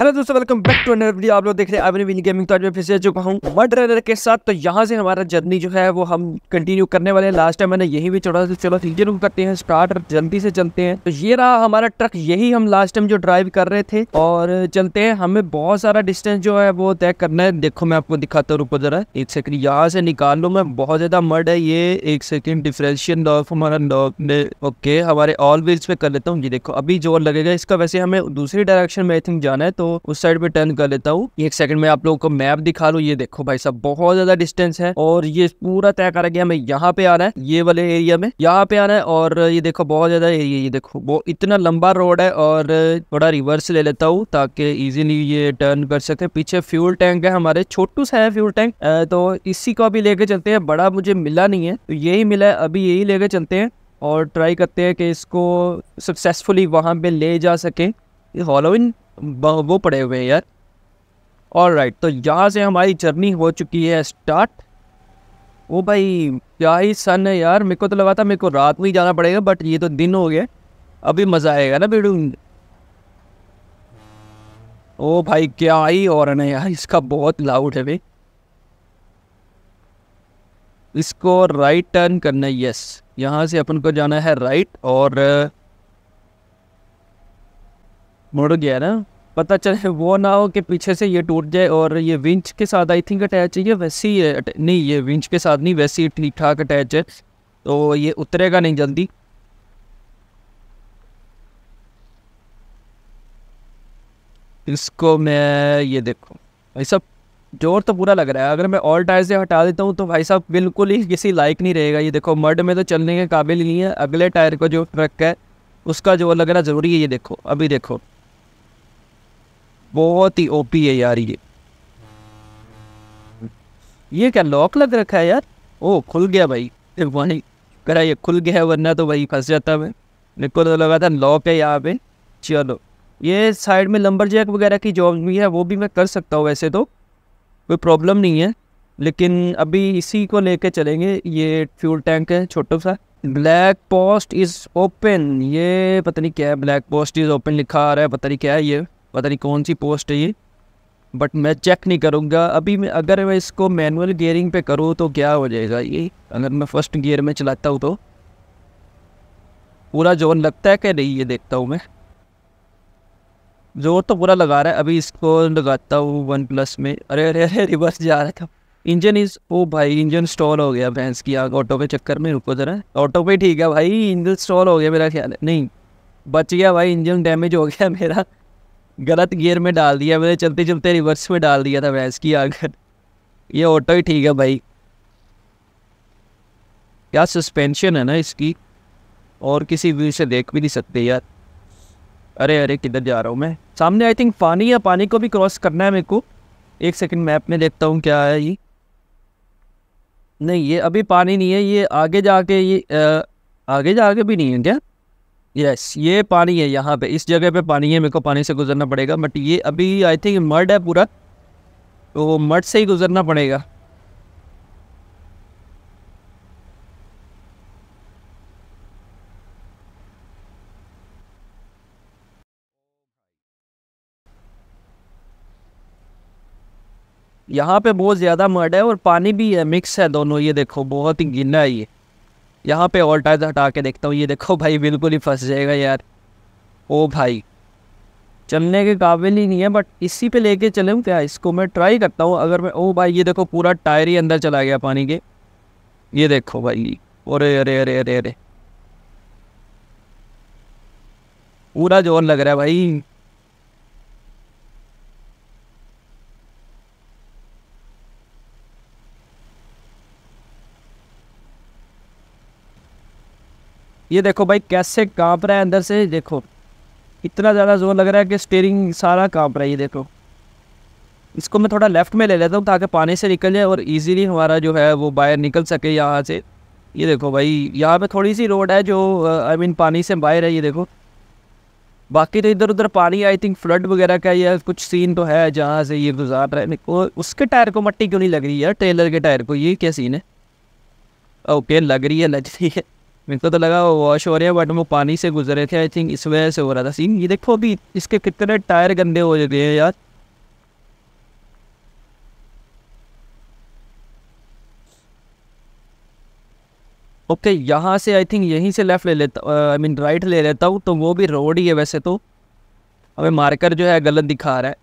hello दोस्तों welcome back to another video आप लोग देख रहे हैं अपने गेमिंग तो आज मैं फिर से चुका हूँ मड रनर के साथ तो यहाँ से हमारा जर्नी जो है वो हम कंटिन्यू करने वाले हैं लास्ट टाइम मैंने यही भी चढ़ा था चलो ठीक जरूर करते हैं स्टार्ट जल्दी से चलते हैं तो ये रहा हमारा ट्रक यही हम लास्ट टाइम जो ड्राइव कर रहे थे और चलते हैं हमें बहुत सारा डिस्टेंस जो है वो तय करना है देखो मैं आपको दिखाता हूँ जरा एक सेकंड यहाँ से निकाल लू मैं बहुत ज्यादा मर्ड है ये एक सेकेंड डिफरेंशियल लॉक हमारा लॉक ने ओके हमारे ऑल व्हील्स पे कर लेता हूँ ये देखो अभी जोर लगेगा इसका वैसे हमें दूसरी डायरेक्शन में आई थिंक जाना है तो उस साइड पे टर्न कर लेता हूँ एक सेकंड में आप लोगों को मैप दिखा लू ये देखो भाई साहब बहुत ज्यादा डिस्टेंस है और ये पूरा तय करा गया हमें यहाँ पे आना है ये वाले एरिया में यहाँ पे आना है और ये देखो बहुत ज्यादा एरिया ये देखो वो इतना लंबा रोड है और थोड़ा रिवर्स ले लेता हूँ ताकि इजिली ये टर्न कर सके पीछे फ्यूल टैंक है हमारे छोटू सा है फ्यूल टैंक तो इसी को अभी लेके चलते हैं बड़ा मुझे मिला नहीं है तो यही मिला है अभी यही लेके चलते हैं और ट्राई करते हैं कि इसको सक्सेसफुली वहाँ पे ले जा सके हॉलोविन वो पड़े हुए हैं यार और राइट तो यहाँ से हमारी जर्नी हो चुकी है स्टार्ट वो भाई क्या ही सन है यार मेरे को तो लगा था मेरे को रात में ही जाना पड़ेगा बट ये तो दिन हो गया अभी मज़ा आएगा ना बेडू ओ भाई क्या ही और है यार इसका बहुत लाउड है भाई इसको राइट टर्न करना है यस यहाँ से अपन को जाना है राइट और मुड़ गया ना पता चले वो ना हो कि पीछे से ये टूट जाए और ये विंच के साथ आई थिंक अटैच है ये वैसे ही है नहीं ये विंच के साथ नहीं वैसे ही ठीक ठाक अटैच है तो ये उतरेगा नहीं जल्दी इसको मैं ये देखो भाई साहब जोर तो पूरा लग रहा है अगर मैं ऑल टायर से हटा देता हूँ तो भाई साहब बिल्कुल ही किसी लाइक नहीं रहेगा ये देखो मर्ड में तो चलने के काबिल ही नहीं है अगले टायर का जो ट्रक है उसका जोर लगना ज़रूरी है ये देखो अभी देखो बहुत ही ओपी है यार ये ये क्या लॉक लग रखा है यार ओ खुल गया भाई वही करा ये खुल गया वरना तो भाई फंस जाता मैं निकल तो लगा था लॉक है यहाँ पे चलो ये साइड में लंबर जैक वगैरह की जॉब भी है वो भी मैं कर सकता हूँ वैसे तो कोई प्रॉब्लम नहीं है लेकिन अभी इसी को लेके चलेंगे ये फ्यूल टैंक है छोटा सा ब्लैक पोस्ट इज़ ओपन ये पता नहीं क्या है ब्लैक पोस्ट इज़ ओपन लिखा आ रहा है पता नहीं क्या है ये पता नहीं कौन सी पोस्ट है ये बट मैं चेक नहीं करूँगा अभी मैं अगर मैं इसको मैनुअल गियरिंग पे करूँ तो क्या हो जाएगा ये अगर मैं फर्स्ट गियर में चलाता हूँ तो पूरा जोन लगता है कि नहीं ये देखता हूँ मैं जोर तो पूरा लगा रहा है अभी इसको लगाता हूँ वन प्लस में अरे अरे अरे रिवर्स जा रहा था इंजन इज ओ भाई इंजन स्टॉल हो गया भैंस की आग ऑटो पे चक्कर में रुको ज़रा ऑटो पे ठीक है भाई इंजन स्टॉल हो गया मेरा ख्याल नहीं बच गया भाई इंजन डैमेज हो गया मेरा गलत गियर में डाल दिया मैंने मतलब चलते चलते रिवर्स में डाल दिया था भैंस की आकर ये ऑटो ही ठीक है भाई क्या सस्पेंशन है ना इसकी और किसी व्यू से देख भी नहीं सकते यार अरे अरे किधर जा रहा हूँ मैं सामने आई थिंक पानी या पानी को भी क्रॉस करना है मेरे को एक सेकंड मैप में देखता हूँ क्या है ये नहीं ये अभी पानी नहीं है ये आगे जाके ये आ, आगे जाके भी नहीं है क्या यस ये पानी है यहाँ पे इस जगह पे पानी है मेरे को पानी से गुजरना पड़ेगा बट ये अभी आई थिंक मर्ड है पूरा तो मर्ड से ही गुजरना पड़ेगा यहाँ पे बहुत ज़्यादा मर्ड है और पानी भी है मिक्स है दोनों ये देखो बहुत ही गिना है ये यहाँ पे और टायर हटा के देखता हूँ ये देखो भाई बिल्कुल ही फंस जाएगा यार ओ भाई चलने के काबिल ही नहीं है बट इसी पे लेके चलूँ क्या इसको मैं ट्राई करता हूँ अगर मैं ओ भाई ये देखो पूरा टायर ही अंदर चला गया पानी के ये देखो भाई अरे अरे अरे अरे अरे पूरा जोर लग रहा है भाई ये देखो भाई कैसे कांप रहा है अंदर से देखो इतना ज़्यादा जोर लग रहा है कि स्टेयरिंग सारा कांप रहा है ये देखो इसको मैं थोड़ा लेफ़्ट में ले लेता हूँ ताकि पानी से निकल जाए और इजीली हमारा जो है वो बाहर निकल सके यहाँ से ये देखो भाई यहाँ पे थोड़ी सी रोड है जो आई मीन पानी से बाहर है ये देखो बाकी तो इधर उधर पानी आई थिंक फ्लड वगैरह का या कुछ सीन तो है जहाँ से ये गुजार रहा है और उसके टायर को मट्टी क्यों नहीं लग रही है ट्रेलर के टायर को ये क्या सीन है ओके लग रही है लग रही है मेरे को तो लगा वो वॉश हो रहे हैं बट वो पानी से गुजरे थे आई थिंक इस वजह से हो रहा था सीन ये देखो अभी इसके कितने टायर गंदे हो गए हैं यार ओके okay, यहाँ से आई थिंक यहीं से लेफ़्ट ले लेता आई मीन राइट ले लेता हूँ तो वो भी रोड ही है वैसे तो हमें मार्कर जो है गलत दिखा रहा है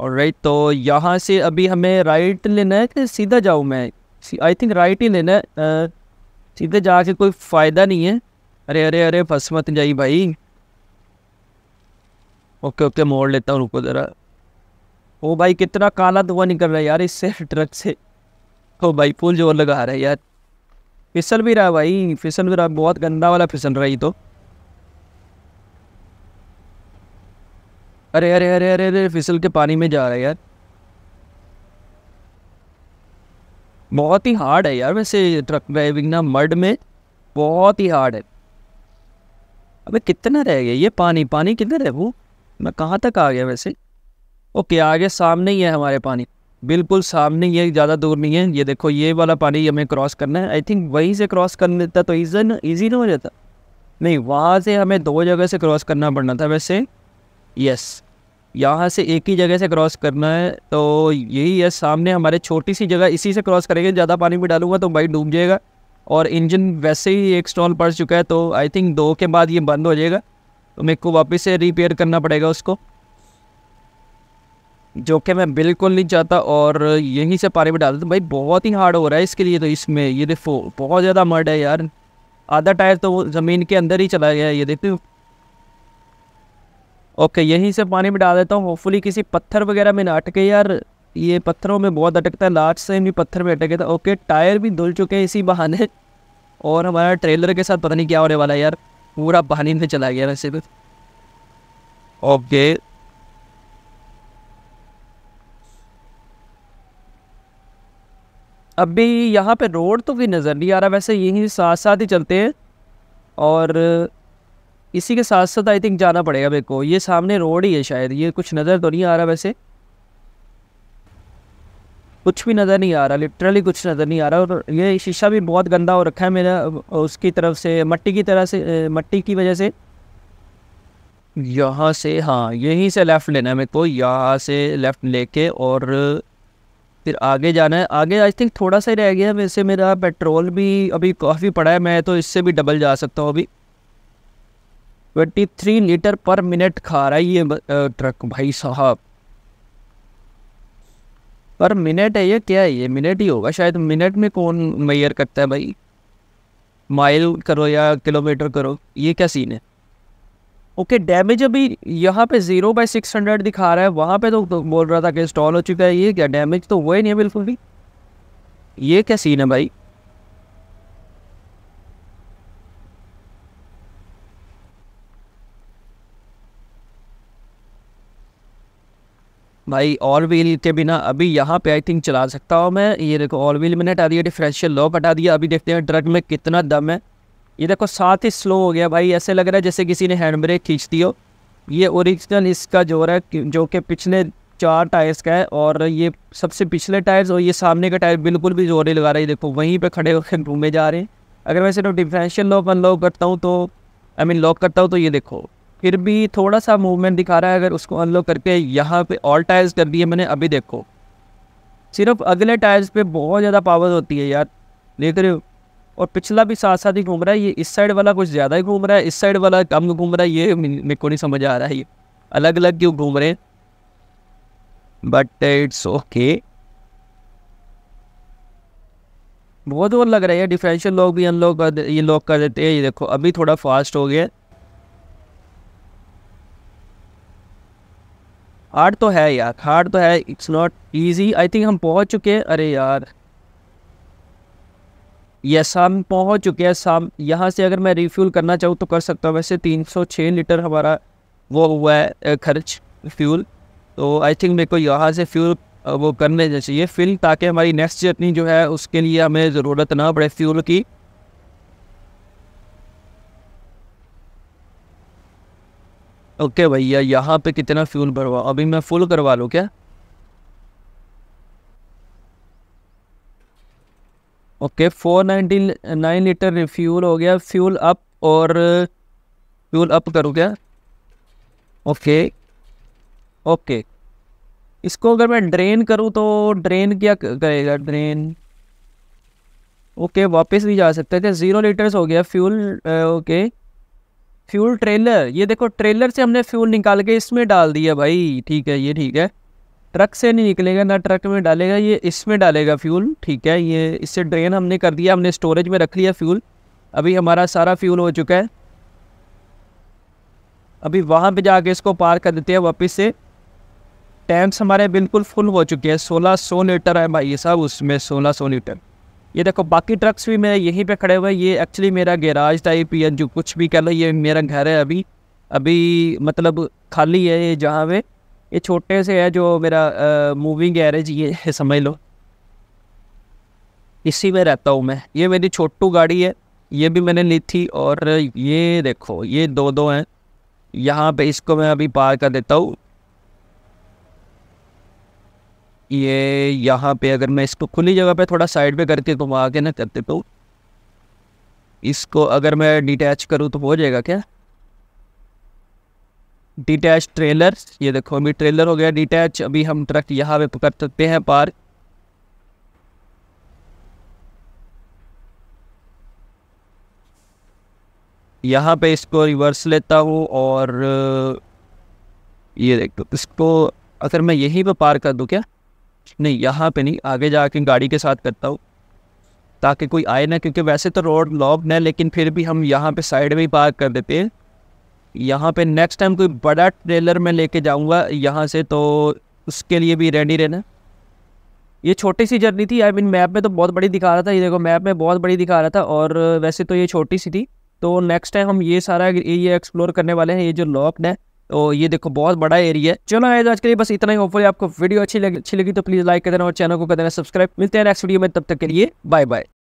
और राइट right, तो यहाँ से अभी हमें राइट लेना है कि सीधा जाऊँ मैं आई थिंक राइट ही लेना है uh, सीधे जाके कोई फ़ायदा नहीं है अरे अरे अरे फस मत जाई भाई ओके ओके मोड़ लेता हूँ रुको ज़रा ओ भाई कितना काला धुआं निकल रहा है यार इससे ट्रक से ओ भाई फुल जोर लगा रहा है यार फिसल भी रहा भाई फिसल भी रहा बहुत गंदा वाला फिसल रहा ही तो अरे अरे अरे अरे अरे फिसल के पानी में जा रहा है यार बहुत ही हार्ड है यार वैसे ट्रक ड्राइविंग ना मर्ड में बहुत ही हार्ड है अबे कितना रह गया ये पानी पानी किधर है वो मैं कहाँ तक आ गया वैसे ओके आगे सामने ही है हमारे पानी बिल्कुल सामने ही है ज़्यादा दूर नहीं है ये देखो ये वाला पानी हमें क्रॉस करना है आई थिंक वहीं से क्रॉस कर लेता तो ईजी ना ईजी ना हो जाता नहीं वहाँ से हमें दो जगह से क्रॉस करना पड़ना था वैसे यस यहाँ से एक ही जगह से क्रॉस करना है तो यही है सामने हमारे छोटी सी जगह इसी से क्रॉस करेंगे ज़्यादा पानी भी डालूंगा तो बाइक डूब जाएगा और इंजन वैसे ही एक स्टॉल पड़ चुका है तो आई थिंक दो के बाद ये बंद हो जाएगा तो मेरे को वापस से रिपेयर करना पड़ेगा उसको जो कि मैं बिल्कुल नहीं चाहता और यहीं से पानी में डाल देता भाई बहुत ही हार्ड हो रहा है इसके लिए तो इसमें ये देखो बहुत ज़्यादा मर्ड है यार आधा टायर तो ज़मीन के अंदर ही चला गया ये देखते हो ओके यहीं से पानी में डाल देता हूँ होपफुली किसी पत्थर वगैरह में ना अटके यार ये पत्थरों में बहुत अटकता है लास्ट से भी पत्थर में अटके था ओके टायर भी धुल चुके हैं इसी बहाने और हमारा ट्रेलर के साथ पता नहीं क्या होने वाला है यार पूरा पानी में चला गया वैसे भी ओके अभी यहाँ पे रोड तो भी नज़र नहीं आ रहा वैसे यहीं साथ साथ ही चलते हैं और इसी के साथ साथ आई थिंक जाना पड़ेगा मेरे को ये सामने रोड ही है शायद ये कुछ नज़र तो नहीं आ रहा वैसे कुछ भी नज़र नहीं आ रहा लिटरली कुछ नज़र नहीं आ रहा और ये शीशा भी बहुत गंदा हो रखा है मेरा उसकी तरफ से मट्टी की तरह से मट्टी की वजह से यहाँ से हाँ यहीं से लेफ़्ट लेना है मेरे को यहाँ से लेफ़्ट लेके और फिर आगे जाना है आगे आई थिंक थोड़ा सा ही रह गया वैसे मेरा पेट्रोल भी अभी काफ़ी पड़ा है मैं तो इससे भी डबल जा सकता हूँ अभी twenty three litre per minute खा रहा है ये ट्रक भाई साहब पर मिनट है ये क्या है ये मिनट ही होगा शायद मिनट में कौन मैयर करता है भाई माइल करो या किलोमीटर करो ये क्या सीन है ओके डैमेज अभी यहाँ पे ज़ीरो बाई सिक्स हंड्रेड दिखा रहा है वहाँ पे तो, तो बोल रहा था कि इंस्टॉल हो चुका है ये क्या डैमेज तो हुआ ही नहीं है बिल्कुल भी ये क्या सीन है भाई भाई और व्हील के बिना अभी यहाँ पे आई थिंक चला सकता हूँ मैं ये देखो और व्हील मैंने हटा दिया डिफ्रेंशियल लॉक हटा दिया अभी देखते हैं ट्रक में कितना दम है ये देखो साथ ही स्लो हो गया भाई ऐसे लग रहा है जैसे किसी ने हैंड ब्रेक खींच दी हो ये ओरिजिनल इसका जो है जो कि पिछले चार टायर्स का है और ये सबसे पिछले टायर्स और ये सामने का टायर बिल्कुल भी जोर नहीं लगा रहा है देखो वहीं पर खड़े होकर घूमे जा रहे हैं अगर मैं सिर्फ डिफ्रेंशियल लॉक अनलॉक करता हूँ तो आई मीन लॉक करता हूँ तो ये देखो फिर भी थोड़ा सा मूवमेंट दिखा रहा है अगर उसको अनलॉक करके यहाँ पे ऑल टायर्स कर दिए मैंने अभी देखो सिर्फ अगले टायर्स पे बहुत ज़्यादा पावर होती है यार देख रहे हो और पिछला भी साथ साथ ही घूम रहा है ये इस साइड वाला कुछ ज़्यादा ही घूम रहा है इस साइड वाला कम घूम रहा है ये मेरे को नहीं समझ आ रहा है ये अलग अलग क्यों घूम रहे बट इट्स ओके बहुत और लग रहा है डिफरेंशियल लॉक भी अनलॉक कर ये लॉक कर देते हैं ये देखो अभी थोड़ा फास्ट हो गया हार्ड तो है यार हार्ड तो है it's not easy I think हम पहुंच चुके हैं अरे यार यस हम पहुंच चुके हैं शाम यहाँ से अगर मैं रिफ्यूल करना चाहूँ तो कर सकता हूँ वैसे 306 लीटर हमारा वो हुआ है खर्च फ्यूल तो आई थिंक मेरे को यहाँ से फ्यूल वो करने चाहिए फिल ताकि हमारी नेक्स्ट जर्नी जो है उसके लिए हमें ज़रूरत ना पड़े फ्यूल की ओके भैया यहाँ पे कितना फ्यूल भरवा अभी मैं फुल करवा लूँ क्या okay four ninety nine litre fuel हो गया फ्यूल अप और फ्यूल अप करूँ क्या ओके ओके इसको अगर मैं ड्रेन करूँ तो ड्रेन क्या करेगा ड्रेन ओके वापस भी जा सकते थे ज़ीरो लीटर्स हो गया फ्यूल ओके फ्यूल ट्रेलर ये देखो ट्रेलर से हमने फ्यूल निकाल के इसमें डाल दिया भाई ठीक है ये ठीक है ट्रक से नहीं निकलेगा ना ट्रक में डालेगा ये इसमें डालेगा फ्यूल ठीक है ये इससे ड्रेन हमने कर दिया हमने स्टोरेज में रख लिया फ्यूल अभी हमारा सारा फ्यूल हो चुका है अभी वहाँ पे जाके इसको पार कर देते हैं वापस से टैंक्स हमारे बिल्कुल फुल हो चुके हैं सोलह सौ लीटर है भाई साहब उसमें सोलह सौ लीटर ये देखो बाकी ट्रक्स भी मेरे यहीं पे खड़े हुए हैं ये एक्चुअली मेरा गैराज टाइप या जो कुछ भी कह लो ये मेरा घर है अभी अभी मतलब खाली है ये जहाँ पे ये छोटे से है जो मेरा मूविंग गैरेज ये समझ लो इसी में रहता हूँ मैं ये मेरी छोटू गाड़ी है ये भी मैंने ली थी और ये देखो ये दो दो हैं यहाँ पे इसको मैं अभी पार कर देता हूँ ये यहाँ पे अगर मैं इसको खुली जगह पे थोड़ा साइड पे करके घुमा के ना करते तो इसको अगर मैं डिटैच करूँ तो हो जाएगा क्या डिटैच ट्रेलर ये देखो अभी ट्रेलर हो गया डिटैच अभी हम ट्रक यहाँ पे कर सकते हैं पार्क यहाँ पे इसको रिवर्स लेता हूँ और ये देख दो इसको अगर मैं यहीं पे पार कर दूँ क्या नहीं यहाँ पे नहीं आगे जाके गाड़ी के साथ करता हूँ ताकि कोई आए ना क्योंकि वैसे तो रोड लॉक है लेकिन फिर भी हम यहाँ पे साइड में ही पार्क कर देते हैं यहाँ पे नेक्स्ट टाइम कोई बड़ा ट्रेलर मैं लेके जाऊँगा यहाँ से तो उसके लिए भी रेडी रहना ये छोटी सी जर्नी थी आई मीन मैप में तो बहुत बड़ी दिखा रहा था ये देखो मैप में बहुत बड़ी दिखा रहा था और वैसे तो ये छोटी सी थी तो नेक्स्ट टाइम हम ये सारा एरिया एक्सप्लोर करने वाले हैं ये जो लॉक है तो ये देखो बहुत बड़ा एरिया है चलो आज आज के लिए बस इतना ही होपफुली आपको वीडियो अच्छी लगी अच्छी लगी तो प्लीज लाइक कर देना और चैनल को कर देना सब्सक्राइब मिलते हैं नेक्स्ट वीडियो में तब तक के लिए बाय बाय